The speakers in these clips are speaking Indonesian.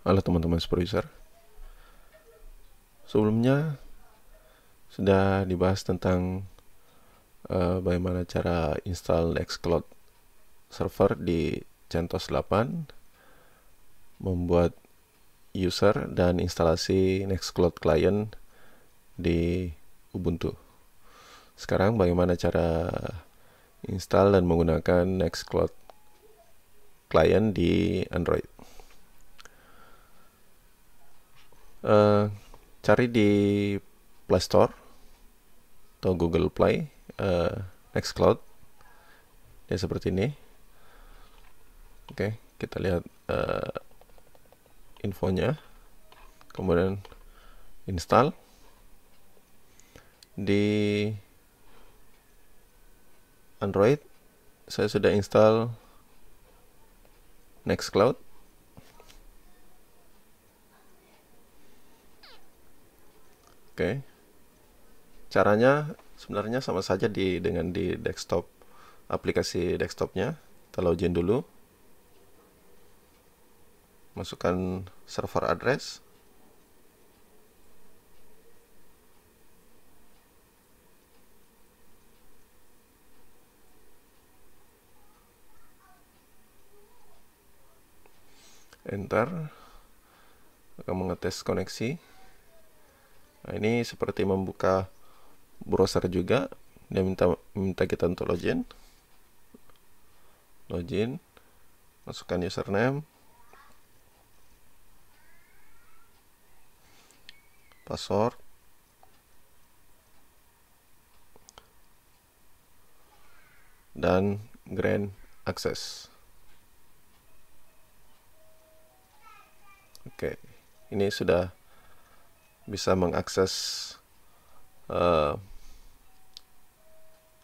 Halo teman-teman supervisor Sebelumnya Sudah dibahas tentang uh, Bagaimana cara install xcloud server di CentOS 8 Membuat user dan instalasi Nextcloud client di Ubuntu Sekarang bagaimana cara install dan menggunakan Nextcloud client di Android uh, cari di Play Store atau Google Play uh, Nextcloud ya seperti ini oke okay, kita lihat uh, infonya kemudian install di Android saya sudah install Nextcloud Oke. Caranya sebenarnya sama saja di dengan di desktop aplikasi desktopnya. Kita login dulu. Masukkan server address. Enter. Akan mengetes koneksi. Nah, ini seperti membuka browser juga. Dia minta minta kita untuk login. Login. Masukkan username. Password. Dan grant access. Oke, ini sudah bisa mengakses uh,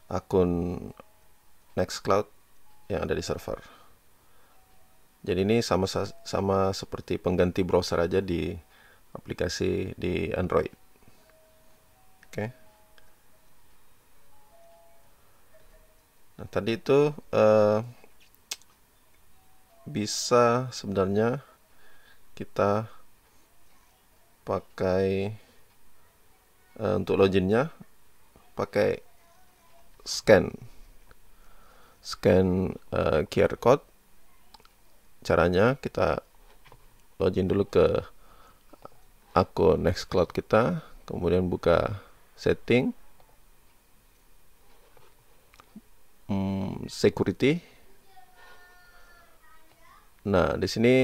akun Nextcloud yang ada di server. Jadi ini sama sama seperti pengganti browser aja di aplikasi di Android. Oke. Okay. Nah, tadi itu uh, bisa sebenarnya kita pakai uh, untuk loginnya pakai scan scan uh, eh, QR code caranya kita login dulu ke akun Nextcloud kita kemudian buka setting hmm, security nah di sini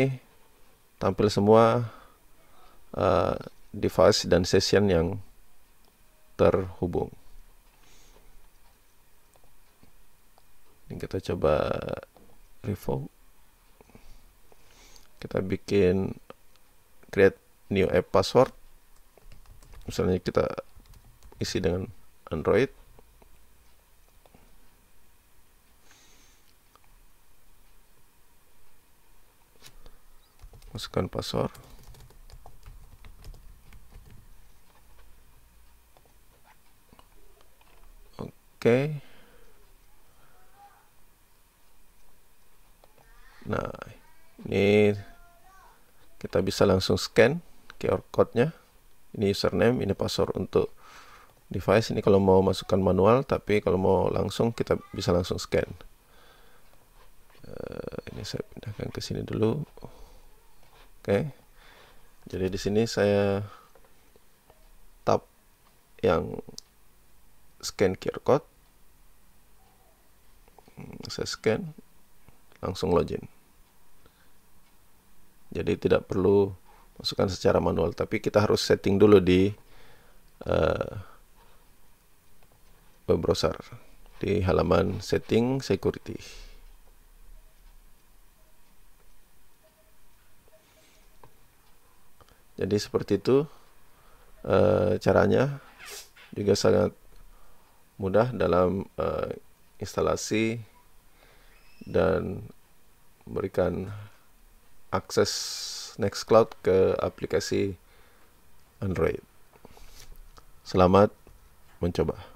tampil semua Eh, device dan session yang terhubung. Ini kita coba revoke. Kita bikin create new app password. Misalnya kita isi dengan Android. Masukkan password. Oke. Nah, ini kita bisa langsung scan QR code-nya. Ini username, ini password untuk device. Ini kalau mau masukkan manual, tapi kalau mau langsung kita bisa langsung scan. Uh, ini saya pindahkan ke sini dulu. Oke. Okay. Jadi di sini saya tap yang scan QR code saya scan langsung login jadi tidak perlu masukkan secara manual tapi kita harus setting dulu di uh, web browser di halaman setting security jadi seperti itu uh, caranya juga sangat mudah dalam uh, instalasi dan berikan akses Nextcloud ke aplikasi Android. Selamat mencoba.